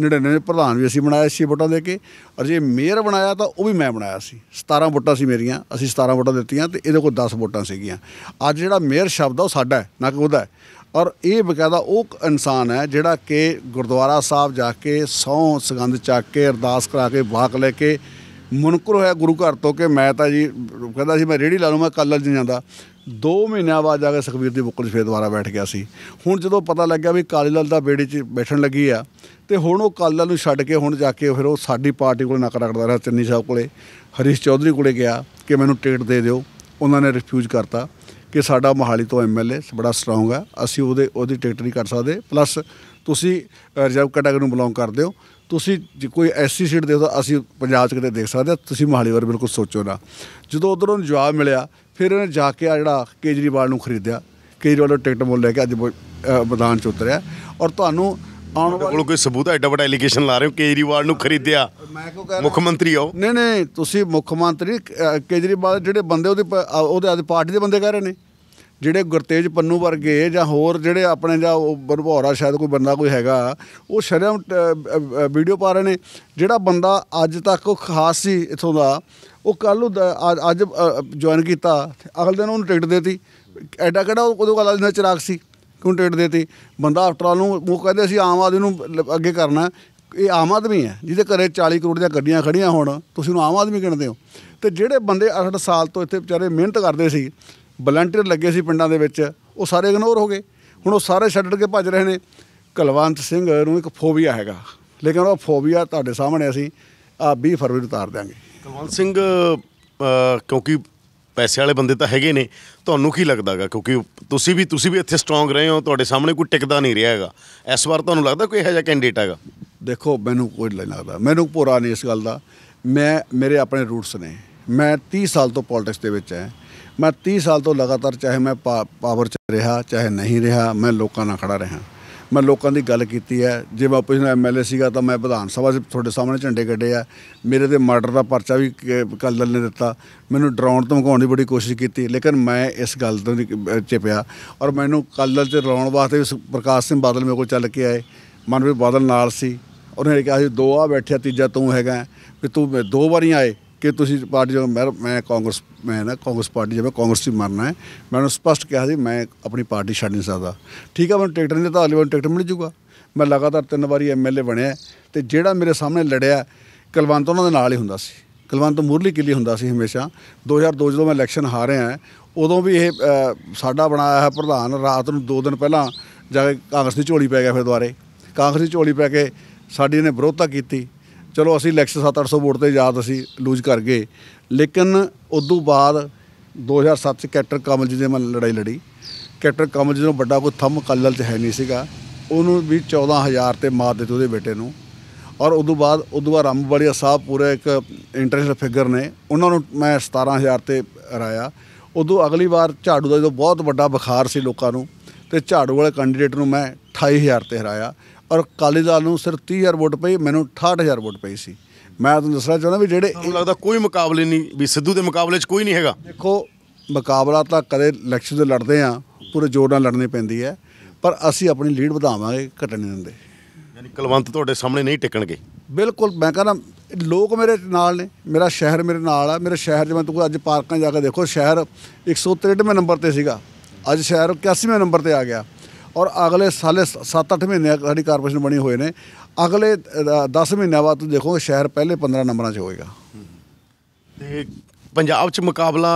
99 ਪ੍ਰਧਾਨ ਵੀ ਅਸੀਂ ਬਣਾਇਆ ਸੀ ਵੋਟਾਂ ਦੇ ਕੇ ਔਰ ਜੇ ਮੇਅਰ ਬਣਾਇਆ ਤਾਂ ਉਹ ਵੀ ਮੈਂ ਬਣਾਇਆ ਸੀ 17 ਵੋਟਾਂ ਸੀ ਮੇਰੀਆਂ ਅਸੀਂ 17 ਵੋਟਾਂ ਦਿੱਤੀਆਂ ਤੇ ਇਹਦੇ ਕੋਲ 10 ਵੋਟਾਂ ਸੀਗੀਆਂ ਅੱਜ ਜਿਹੜਾ ਮੇਅਰ ਸ਼ਬਦ ਆ ਉਹ ਸਾਡਾ ਹੈ ਨਾ ਕਿ ਉਹਦਾ ਔਰ ਇਹ ਬਕਾਇਦਾ ਉਹ ਇਨਸਾਨ ਹੈ ਜਿਹੜਾ ਕਿ ਗੁਰਦੁਆਰਾ ਸਾਹਿਬ ਜਾ ਕੇ ਸੌ ਸਗੰਧ ਚੱਕ ਕੇ ਅਰਦਾਸ ਕਰਾ ਕੇ ਵਾਕ ਲੈ ਕੇ ਮੁਨਕਰ ਹੋਇਆ ਗੁਰੂ ਘਰ ਤੋਂ ਕਿ ਮੈਂ ਤਾਂ ਜੀ ਕਹਿੰਦਾ ਸੀ ਮੈਂ ਰੇੜੀ ਲਾ ਲੂ ਮੈਂ ਕੱਲ੍ਹ ਜੀ ਜਾਂਦਾ 2 ਮਹੀਨਿਆਂ ਬਾਅਦ ਜਾ ਕੇ ਸੁਖਵੀਰ ਦੀ ਬੁੱਕਲ 'ਚ ਫੇਰ ਦੁਬਾਰਾ ਬੈਠ ਗਿਆ ਸੀ ਹੁਣ ਜਦੋਂ ਪਤਾ ਲੱਗਿਆ ਵੀ ਕਾਲੀ ਲਾਲ ਦਾ ਬੇੜੀ 'ਚ ਬੈਠਣ ਲੱਗੀ ਆ ਤੇ ਹੁਣ ਉਹ ਕਾਲੀ ਲਾਲ ਨੂੰ ਛੱਡ ਕੇ ਹੁਣ ਜਾ ਕੇ ਫਿਰ ਉਹ ਸਾਡੀ ਪਾਰਟੀ ਕੋਲ ਨੱਕ ਰੱਖਦਾ ਰਿਹਾ ਚੰਨੀ ਸਾਹਿਬ ਕੋਲੇ ਹਰੀਸ਼ ਚੌਧਰੀ ਕੋਲੇ ਗਿਆ ਕਿ ਮੈਨੂੰ ਟਿਕਟ ਦੇ ਦਿਓ ਉਹਨਾਂ ਨੇ ਰਿਫਿਊਜ਼ ਕਰਤਾ ਕਿ ਸਾਡਾ ਮਹਾਲੀ ਤੋਂ ਐਮਐਲਏ ਬੜਾ ਸਟਰੋਂਗ ਆ ਅਸੀਂ ਉਹਦੇ ਉਹਦੀ ਟਿਕਟ ਨਹੀਂ ਕਰ ਸਕਦੇ ਪਲੱਸ ਤੁਸੀਂ ਰਿਜ਼ਰਵ ਕੈਟਾਗਰੀ ਨੂੰ ਬਿਲੋਂਗ ਕਰਦੇ ਹੋ ਤੁਸੀਂ ਜੇ ਕੋਈ ਐਸੀ ਸੀਟ ਦੇ ਦੋ ਅਸੀਂ ਪੰਜਾਬ 'ਚ ਕਿਤੇ ਦੇਖ ਸਕਦੇ ਤੁਸੀਂ ਮਹਾਲੀ ਵਾਰ ਬਿਲਕੁਲ ਸੋਚੋ ਨਾ ਜਦੋਂ ਉਧਰੋਂ ਜਵਾਬ ਮਿਲਿਆ ਫਿਰ ਉਹਨੇ ਜਾ ਕੇ ਆ ਜਿਹੜਾ ਕੇਜਰੀਵਾਲ ਨੂੰ ਖਰੀਦਿਆ ਕੇਜਰੀਵਾਲ ਨੂੰ ਟਿਕਟ ਮੁੱਲ ਲੈ ਕੇ ਅੱਜ ਮੈਦਾਨ 'ਚ ਉਤਰਿਆ ਔਰ ਤੁਹਾਨੂੰ ਆਉਣ ਵਾਲੇ ਕੋਈ ਸਬੂਤ ਹੈ ਐਡਾ ਵੱਡਾ ਐਲੀਗੇਸ਼ਨ ਲਾ ਰਹੇ ਹੋ ਕੇਜਰੀਵਾਲ ਨੂੰ ਖਰੀਦਿਆ ਮੈਂ ਕਿਉਂ ਕਹਿ ਮੁੱਖ ਮੰਤਰੀ ਆਓ ਨਹੀਂ ਨਹੀਂ ਤੁਸੀਂ ਮੁੱਖ ਮੰਤਰੀ ਕੇਜਰੀਵਾਲ ਜਿਹੜੇ ਬੰਦੇ ਉਹਦੇ ਉਹਦੇ ਪਾਰਟੀ ਦੇ ਬੰਦੇ ਕਹਿ ਰਹੇ ਨੇ ਜਿਹੜੇ ਗੁਰਤੇਜ ਪੰਨੂ ਵਰਗੇ ਜਾਂ ਹੋਰ ਜਿਹੜੇ ਆਪਣੇ ਜਾਂ ਬਨਭੌਰਾ ਸ਼ਾਇਦ ਕੋਈ ਬੰਦਾ ਕੋਈ ਹੈਗਾ ਉਹ ਸ਼ਰਮ ਵੀਡੀਓ ਪਾ ਰਹੇ ਨੇ ਜਿਹੜਾ ਬੰਦਾ ਅੱਜ ਤੱਕ ਉਹ ਖਾਸ ਸੀ ਇਥੋਂ ਦਾ ਉਹ ਕੱਲ ਨੂੰ ਅੱਜ ਜੁਆਇਨ ਕੀਤਾ ਅਗਲੇ ਦਿਨ ਉਹਨੂੰ ਟਿਕਟ ਦੇਤੀ ਐਡਾ ਕਿਹੜਾ ਉਹ ਕਦੋਂ ਕਾਲਾ ਦਾ ਚਿਰਾਗ ਸੀ ਕਿਉਂ ਟਿਕਟ ਦੇਤੀ ਬੰਦਾ ਆਫਟਰ ਆਲ ਨੂੰ ਉਹ ਕਹਿੰਦੇ ਸੀ ਆਮ ਆਦਮੀ ਨੂੰ ਅੱਗੇ ਕਰਨਾ ਇਹ ਆਮ ਆਦਮੀ ਹੈ ਜਿਹਦੇ ਘਰੇ 40 ਕਰੋੜ ਦੀਆਂ ਗੱਡੀਆਂ ਖੜੀਆਂ ਹੋਣ ਤੁਸੀਂ ਉਹਨੂੰ ਆਮ ਆਦਮੀ ਕਹਿੰਦੇ ਹੋ ਤੇ ਜਿਹੜੇ ਬੰਦੇ 8 ਸਾਲ ਤੋਂ ਇੱਥੇ ਵਿਚਾਰੇ ਮਿਹਨਤ ਕਰਦੇ ਸੀ ਵਲੰਟੀਅਰ ਲੱਗੇ ਸੀ ਪਿੰਡਾਂ ਦੇ ਵਿੱਚ ਉਹ ਸਾਰੇ ਇਗਨੋਰ ਹੋ ਗਏ ਹੁਣ ਉਹ ਸਾਰੇ ਛੱਡ ਕੇ ਭੱਜ ਰਹੇ ਨੇ ਕਲਵੰਤ ਸਿੰਘ ਨੂੰ ਇੱਕ ਫੋਬੀਆ ਹੈਗਾ ਲੇਕਿਨ ਉਹ ਫੋਬੀਆ ਤੁਹਾਡੇ ਸਾਹਮਣੇ ਅਸੀਂ ਆ 20 ਫਰਵਰੀ ਨੂੰ ਉਤਾਰ ਦਿਆਂਗੇ ਕਲਵੰਤ ਸਿੰਘ ਕਿਉਂਕਿ ਪੈਸੇ ਵਾਲੇ ਬੰਦੇ ਤਾਂ ਹੈਗੇ ਨੇ ਤੁਹਾਨੂੰ ਕੀ ਲੱਗਦਾਗਾ ਕਿਉਂਕਿ ਤੁਸੀਂ ਵੀ ਤੁਸੀਂ ਵੀ ਇੱਥੇ ਸਟਰੋਂਗ ਰਹੇ ਹੋ ਤੁਹਾਡੇ ਸਾਹਮਣੇ ਕੋਈ ਟਿਕਦਾ ਨਹੀਂ ਰਿਹਾ ਹੈਗਾ ਇਸ ਵਾਰ ਤੁਹਾਨੂੰ ਲੱਗਦਾ ਕੋਈ ਇਹੋ ਜਿਹਾ ਕੈਂਡੀਡੇਟ ਹੈਗਾ ਦੇਖੋ ਮੈਨੂੰ ਕੋਈ ਨਹੀਂ ਲੱਗਦਾ ਮੈਨੂੰ ਪੂਰਾ ਨਹੀਂ ਇਸ ਗੱਲ ਦਾ ਮੈਂ ਮੇਰੇ ਆਪਣੇ ਰੂਟਸ ਨੇ ਮੈਂ 30 ਸਾਲ ਤੋਂ ਪੋਲਿਟਿਕਸ ਦੇ ਵਿੱਚ ਹਾਂ ਮੈਂ 30 ਸਾਲ ਤੋਂ ਲਗਾਤਾਰ ਚਾਹੇ ਮੈਂ ਪਾਵਰ 'ਚ ਰਿਹਾ ਚਾਹੇ ਨਹੀਂ ਰਿਹਾ ਮੈਂ ਲੋਕਾਂ ਨਾਲ ਖੜਾ ਰਿਹਾ ਮੈਂ ਲੋਕਾਂ ਦੀ ਗੱਲ ਕੀਤੀ ਹੈ ਜੇ ਮੈਂ ਪਿਛਲੇ ਐਮਐਲਏ ਸੀਗਾ ਤਾਂ ਮੈਂ ਵਿਧਾਨ ਸਭਾ 'ਚ ਤੁਹਾਡੇ ਸਾਹਮਣੇ ਝੰਡੇ ਗੱਡੇ ਆ ਮੇਰੇ ਤੇ ਮਰਡਰ ਦਾ ਪਰਚਾ ਵੀ ਕੱਲ੍ਹ ਨੇ ਦਿੱਤਾ ਮੈਨੂੰ ਡਰਾਉਣ ਤੋਂ ਮਕਾਉਣ ਦੀ ਬੜੀ ਕੋਸ਼ਿਸ਼ ਕੀਤੀ ਲੇਕਿਨ ਮੈਂ ਇਸ ਗੱਲ ਤੋਂ ਚਿਪਿਆ ਔਰ ਮੈਨੂੰ ਕੱਲ੍ਹ 'ਚ ਰੌਣ ਵਾਸਤੇ ਪ੍ਰਕਾਸ਼ ਸਿੰਘ ਬਾਦਲ ਮੇਰੇ ਕੋਲ ਚੱਲ ਕੇ ਆਏ ਵੀ ਬਾਦਲ ਨਾਲ ਸੀ ਉਹਨੇ ਕਿਹਾ ਸੀ ਦੋ ਆ ਬੈਠਿਆ ਤੀਜਾ ਤੂੰ ਹੈਗਾ ਵੀ ਤੂੰ ਦੋ ਵਾਰੀ ਆਏ ਕਿ ਤੁਸੀਂ ਪਾਰਟੀ ਜੋ ਮੈਂ ਕਾਂਗਰਸ ਮੈਂ ਨਾ ਕਾਂਗਰਸ ਪਾਰਟੀ ਜਿਵੇਂ ਕਾਂਗਰਸ ਹੀ ਮਰਨਾ ਹੈ ਮੈਂ ਉਹਨੂੰ ਸਪਸ਼ਟ ਕਿਹਾ ਸੀ ਮੈਂ ਆਪਣੀ ਪਾਰਟੀ ਛੱਡ ਨਹੀਂ ਸਕਦਾ ਠੀਕ ਹੈ ਮੈਨੂੰ ਟਿਕਟ ਨਹੀਂ ਦਿੱਤਾ ਅਗਲੀ ਵਾਰ ਟਿਕਟ ਮਿਲ ਜੂਗਾ ਮੈਂ ਲਗਾਤਾਰ ਤਿੰਨ ਵਾਰੀ ਐਮਐਲਏ ਬਣਿਆ ਤੇ ਜਿਹੜਾ ਮੇਰੇ ਸਾਹਮਣੇ ਲੜਿਆ ਕਲਵੰਤ ਉਹਨਾਂ ਦੇ ਨਾਲ ਹੀ ਹੁੰਦਾ ਸੀ ਕਲਵੰਤ ਮੁਰਲੀ ਕਿੱਲੀ ਹੁੰਦਾ ਸੀ ਹਮੇਸ਼ਾ 2002 ਜਦੋਂ ਮੈਂ ਇਲੈਕਸ਼ਨ ਹਾਰਿਆ ਉਦੋਂ ਵੀ ਇਹ ਸਾਡਾ ਬਣਾਇਆ ਹੈ ਪ੍ਰਧਾਨ ਰਾਤ ਨੂੰ 2 ਦਿਨ ਪਹਿਲਾਂ ਜਾ ਕੇ ਕਾਂਗਰਸ ਦੀ ਝੋਲੀ ਪੈ ਗਿਆ ਫਿਰ ਦੁਆਰੇ ਕਾਂਗਰਸ ਦੀ ਝੋਲੀ ਪੈ ਕੇ ਸਾਡੀ ਨੇ ਵਿਰੋਧਤਾ ਕੀਤੀ ਚਲੋ ਅਸੀਂ ਇਲੈਕਸ਼ਨ 7-800 ਵੋਟ ਤੇ ਯਾਦ ਅਸੀਂ ਲੂਜ਼ ਕਰ ਗਏ ਲੇਕਿਨ ਉਸ ਤੋਂ ਬਾਅਦ 2007 ਚ ਕੈਪਟਨ ਕਮਲ ਜੀ ਦੇ ਨਾਲ ਲੜਾਈ ਲੜੀ ਕੈਪਟਨ ਕਮਲ ਜੀ ਨੂੰ ਵੱਡਾ ਕੋਈ ਥੰਮ ਕੱਲਲ ਤੇ ਹੈ ਨਹੀਂ ਸੀਗਾ ਉਹਨੂੰ ਵੀ 14000 ਤੇ ਮਾਰ ਦਿੱਤੇ ਉਹਦੇ ਬੇਟੇ ਨੂੰ ਔਰ ਉਦੋਂ ਬਾਅਦ ਉਦੋਂ ਬਾਅਦ ਰਾਮਬੜੀਆ ਸਾਹਿਬ ਪੂਰੇ ਇੱਕ ਇੰਟਰਨੈਸ਼ਨਲ ਫਿਗਰ ਨੇ ਉਹਨਾਂ ਨੂੰ ਮੈਂ 17000 ਤੇ ਹਰਾਇਆ ਉਦੋਂ ਅਗਲੀ ਵਾਰ ਝਾੜੂ ਦਾ ਜਦੋਂ ਬਹੁਤ ਵੱਡਾ ਬੁਖਾਰ ਸੀ ਲੋਕਾਂ ਨੂੰ ਤੇ ਝਾੜੂ ਵਾਲੇ ਕੈਂਡੀਡੇਟ ਨੂੰ ਮੈਂ 28000 ਤੇ ਹਰਾਇਆ ਔਰ ਅਕਾਲੀ ਦਲ ਨੂੰ ਸਿਰ 30000 ਵੋਟ ਪਈ ਮੈਨੂੰ 68000 ਵੋਟ ਪਈ ਸੀ ਮੈਂ ਤੁਹਾਨੂੰ ਦੱਸਣਾ ਚਾਹੁੰਦਾ ਵੀ ਜਿਹੜੇ ਮੈਨੂੰ ਲੱਗਦਾ ਕੋਈ ਮੁਕਾਬਲੇ ਨਹੀਂ ਵੀ ਸਿੱਧੂ ਦੇ ਮੁਕਾਬਲੇ 'ਚ ਕੋਈ ਨਹੀਂ ਹੈਗਾ ਦੇਖੋ ਮੁਕਾਬਲਾ ਤਾਂ ਕਦੇ ਇਲੈਕਸ਼ਨ ਦੇ ਲੜਦੇ ਆ ਪੂਰੇ ਜ਼ੋਰ ਨਾਲ ਲੜਨੀ ਪੈਂਦੀ ਹੈ ਪਰ ਅਸੀਂ ਆਪਣੀ ਲੀਡ ਵਧਾਵਾਂਗੇ ਘਟਣ ਨਹੀਂ ਦਿੰਦੇ ਯਾਨੀ ਕਲਵੰਤ ਤੁਹਾਡੇ ਸਾਹਮਣੇ ਨਹੀਂ ਟਿਕਣਗੇ ਬਿਲਕੁਲ ਮੈਂ ਕਹਿੰਦਾ ਲੋਕ ਮੇਰੇ ਨਾਲ ਨੇ ਮੇਰਾ ਸ਼ਹਿਰ ਮੇਰੇ ਨਾਲ ਆ ਮੇਰੇ ਸ਼ਹਿਰ ਜਿਵੇਂ ਤੁਸੀਂ ਅੱਜ ਪਾਰਕਾਂ ਜਾ ਕੇ ਦੇਖੋ ਸ਼ਹਿਰ 163ਵੇਂ ਨੰਬਰ ਤੇ ਸੀਗਾ ਅੱਜ ਸ਼ਹਿਰ 81ਵੇਂ ਨੰਬਰ ਤੇ ਆ ਗਿਆ ਔਰ ਅਗਲੇ ਸਾਲੇ 7-8 ਮਹੀਨੇ ਸਾਡੀ ਕਾਰਪੋਰੇਸ਼ਨ ਬਣੀ ਹੋਏ ਨੇ ਅਗਲੇ 10 ਮਹੀਨਿਆਂ ਬਾਅਦ ਤੁਸੀਂ ਦੇਖੋਗੇ ਸ਼ਹਿਰ ਪਹਿਲੇ 15 ਨੰਬਰਾਂ 'ਚ ਹੋਏਗਾ ਤੇ ਪੰਜਾਬ 'ਚ ਮੁਕਾਬਲਾ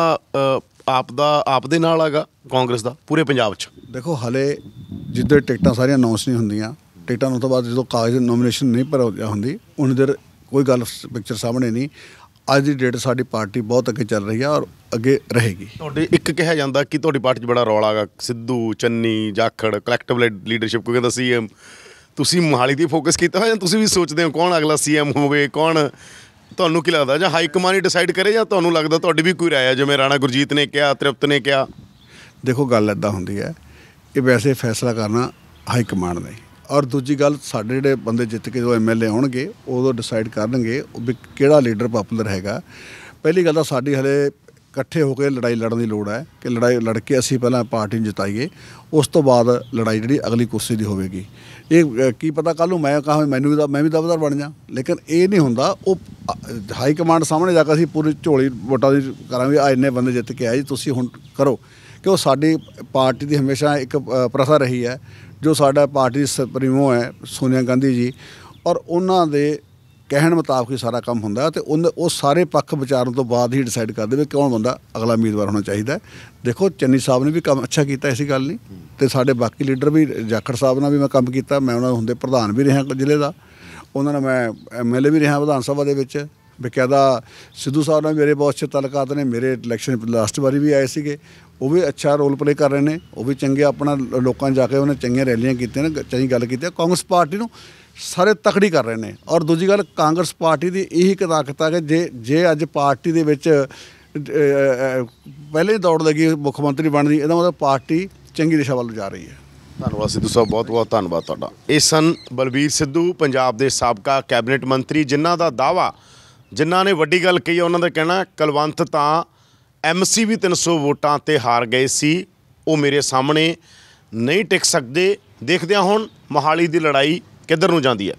ਆਪ ਦਾ ਆਪ ਦੇ ਨਾਲ ਹੈਗਾ ਕਾਂਗਰਸ ਦਾ ਪੂਰੇ ਪੰਜਾਬ 'ਚ ਦੇਖੋ ਹਲੇ ਜਿੱਦੇ ਟਿਕਟਾਂ ਸਾਰੀਆਂ ਅਨਾਉਂਸ ਨਹੀਂ ਹੁੰਦੀਆਂ ਟਿਕਟਾਂ ਨੂੰ ਤੋਂ ਬਾਅਦ ਜਦੋਂ ਕਾਗਜ਼ ਨੋਮੀਨੇਸ਼ਨ ਨਹੀਂ ਭਰ ਹੁੰਦੀ ਉਹਨਾਂ ਦੇ ਕੋਈ ਗੱਲ ਪਿਕਚਰ ਸਾਹਮਣੇ ਨਹੀਂ ਅੱਜ ਦੀ ਡੇਟ ਸਾਡੀ ਪਾਰਟੀ ਬਹੁਤ ਅੱਗੇ ਚੱਲ ਰਹੀ ਹੈ ਔਰ ਅੱਗੇ ਰਹੇਗੀ ਤੁਹਾਡੇ ਇੱਕ ਕਿਹਾ ਜਾਂਦਾ ਕਿ ਤੁਹਾਡੀ ਪਾਰਟੀ 'ਚ ਬੜਾ ਰੌਲਾ ਹੈਗਾ ਸਿੱਧੂ ਚੰਨੀ ਜਾਖੜ ਕਲੈਕਟਿਵ ਲੀਡਰਸ਼ਿਪ ਕੋ ਕਹਿੰਦਾ ਸੀਐਮ ਤੁਸੀਂ ਮਹਾਲੀ ਦੀ ਫੋਕਸ ਕੀਤਾ ਹੋਇਆ ਜਾਂ ਤੁਸੀਂ ਵੀ ਸੋਚਦੇ ਹੋ ਕੌਣ ਅਗਲਾ ਸੀਐਮ ਹੋਵੇ ਕੌਣ ਤੁਹਾਨੂੰ ਕੀ ਲੱਗਦਾ ਜਾਂ ਹਾਈ ਕਮਾਂਡ ਹੀ ਡਿਸਾਈਡ ਕਰੇ ਜਾਂ ਤੁਹਾਨੂੰ ਲੱਗਦਾ ਤੁਹਾਡੀ ਵੀ ਕੋਈ ਰਾਏ ਹੈ ਜਿਵੇਂ ਰਾਣਾ ਗੁਰਜੀਤ ਨੇ ਕਿਹਾ ਤ੍ਰਿਪਤ ਨੇ ਕਿਹਾ ਦੇਖੋ ਗੱਲ ਐਦਾ ਹੁੰਦੀ ਹੈ ਇਹ ਵੈਸੇ ਫੈਸਲਾ ਕਰਨਾ ਹਾਈ ਕਮਾਂਡ ਨੇ ਔਰ ਦੂਜੀ ਗੱਲ ਸਾਡੇ ਜਿਹੜੇ ਬੰਦੇ ਜਿੱਤ ਕੇ ਜੋ ਐਮਐਲਏ ਆਉਣਗੇ ਉਦੋਂ ਡਿਸਾਈਡ ਕਰਨਗੇ ਵੀ ਕਿਹੜਾ ਲੀਡਰ ਪਪੂਲਰ ਹੈਗਾ ਪਹਿਲੀ ਗੱਲ ਤਾਂ ਸਾਡੀ ਹਲੇ ਇਕੱਠੇ ਹੋ ਕੇ ਲੜਾਈ ਲੜਨ ਦੀ ਲੋੜ ਹੈ ਕਿ ਲੜਾਈ ਲੜ ਕੇ ਅਸੀਂ ਪਹਿਲਾਂ ਪਾਰਟੀ ਨੂੰ ਜਿਤਾਈਏ ਉਸ ਤੋਂ ਬਾਅਦ ਲੜਾਈ ਜਿਹੜੀ ਅਗਲੀ ਕੁਰਸੀ ਦੀ ਹੋਵੇਗੀ ਇਹ ਕੀ ਪਤਾ ਕੱਲ ਨੂੰ ਮੈਂ ਕਹਾਂ ਮੈਨੂੰ ਵੀ ਮੈਂ ਵੀ ਦਬਦਾਰ ਬਣ ਜਾ ਲੇਕਿਨ ਇਹ ਨਹੀਂ ਹੁੰਦਾ ਉਹ ਹਾਈ ਕਮਾਂਡ ਸਾਹਮਣੇ ਜਾ ਕੇ ਅਸੀਂ ਪੂਰੀ ਝੋਲੀ ਵੋਟਾਂ ਦੀ ਕਰਾਂਗੇ ਆ ਇੰਨੇ ਬੰਦੇ ਜਿੱਤ ਕੇ ਆਏ ਜੀ ਤੁਸੀਂ ਹੁਣ ਕਰੋ ਕਿ ਉਹ ਸਾਡੀ ਪਾਰਟੀ ਦੀ ਹਮੇਸ਼ਾ ਇੱਕ ਪ੍ਰਸਾ ਰਹੀ ਹੈ ਜੋ ਸਾਡਾ ਪਾਰਟੀ ਸੁਪਰੀਮੋ ਹੈ ਸੋਨੀਆ ਗਾਂਧੀ ਜੀ ਔਰ ਉਹਨਾਂ ਦੇ ਕਹਿਣ ਮੁਤਾਬਕ ਹੀ ਸਾਰਾ ਕੰਮ ਹੁੰਦਾ ਤੇ ਉਹ ਸਾਰੇ ਪੱਖ ਵਿਚਾਰਨ ਤੋਂ ਬਾਅਦ ਹੀ ਡਿਸਾਈਡ ਕਰਦੇ ਵੀ ਕੌਣ ਬੰਦਾ ਅਗਲਾ ਉਮੀਦਵਾਰ ਹੋਣਾ ਚਾਹੀਦਾ ਦੇਖੋ ਚੰਨੀ ਸਾਹਿਬ ਨੇ ਵੀ ਕੰਮ ਅੱਛਾ ਕੀਤਾ ਐਸੀ ਗੱਲ ਨਹੀਂ ਤੇ ਸਾਡੇ ਬਾਕੀ ਲੀਡਰ ਵੀ ਜਾਖੜ ਸਾਹਿਬ ਨਾਲ ਵੀ ਮੈਂ ਕੰਮ ਕੀਤਾ ਮੈਂ ਉਹਨਾਂ ਦੇ ਹੁੰਦੇ ਪ੍ਰਧਾਨ ਵੀ ਰਿਹਾ ਜ਼ਿਲ੍ਹੇ ਦਾ ਉਹਨਾਂ ਨਾਲ ਮੈਂ ਐਮਐਲਏ ਵੀ ਰਿਹਾ ਵਿਧਾਨ ਸਭਾ ਦੇ ਵਿੱਚ ਬਕਾਇਦਾ ਸਿੱਧੂ ਸਾਹਿਬ ਨਾਲ ਮੇਰੇ ਬਹੁਤ ਅੱਛੇ ਤਲਕਾਤ ਨੇ ਮੇਰੇ ਇਲੈਕਸ਼ਨ ਲਾਸਟ ਵਾਰੀ ਵੀ ਆਏ ਸੀਗੇ ਉਹ ਵੀ ਅੱਛਾ ਰੋਲ ਪਲੇ ਕਰ ਰਹੇ ਨੇ ਉਹ ਵੀ ਚੰਗੇ ਆਪਣਾ ਲੋਕਾਂ ਜਾ ਕੇ ਉਹਨੇ ਚੰਗੀਆਂ ਰੈਲੀਆਂ ਕੀਤੀਆਂ ਨੇ ਚੰਗੀ ਗੱਲ ਕੀਤੀ ਕਾਂਗਰਸ ਪਾਰਟੀ ਨੂੰ ਸਾਰੇ ਤਕੜੀ ਕਰ ਰਹੇ ਨੇ ਔਰ ਦੂਜੀ ਗੱਲ ਕਾਂਗਰਸ ਪਾਰਟੀ ਦੀ ਇਹੀ ਕਦਾਕਤ ਹੈ ਕਿ ਜੇ ਜੇ ਅੱਜ ਪਾਰਟੀ ਦੇ ਵਿੱਚ ਪਹਿਲੇ ਦੌੜ ਲੱਗੀ ਮੁੱਖ ਮੰਤਰੀ ਬਣਦੀ ਇਹਦਾ ਮਤਲਬ ਪਾਰਟੀ ਚੰਗੀ ਦਿਸ਼ਾ ਵੱਲ ਜਾ ਰਹੀ ਹੈ ਧੰਨਵਾਦ ਸਿੱਧੂ ਸਾਹਿਬ ਬਹੁਤ ਬਹੁਤ ਧੰਨਵਾਦ ਤੁਹਾਡਾ ਇਹ ਸਨ ਬਲਬੀਰ ਸਿੱਧੂ ਪੰਜਾਬ ਦੇ ਸਾਬਕਾ ਕੈਬਨਿਟ ਮੰਤਰੀ ਜਿਨ੍ਹਾਂ ਦਾ ਦਾਵਾ ਜਿਨ੍ਹਾਂ ਨੇ ਵੱਡੀ ਗੱਲ ਕਹੀ ਉਹਨਾਂ ਦਾ ਕਹਿਣਾ ਕਲਵੰਤ ਤਾਂ ਐਮਸੀ ਵੀ 300 ਵੋਟਾਂ ਤੇ ਹਾਰ ਗਏ ਸੀ ਉਹ ਮੇਰੇ ਸਾਹਮਣੇ ਨਹੀਂ ਟਿਕ ਸਕਦੇ ਦੇਖਦੇ ਹਾਂ ਹੁਣ ਮੋਹਾਲੀ ਦੀ ਲੜਾਈ ਕਿੱਧਰ ਨੂੰ ਜਾਂਦੀ ਹੈ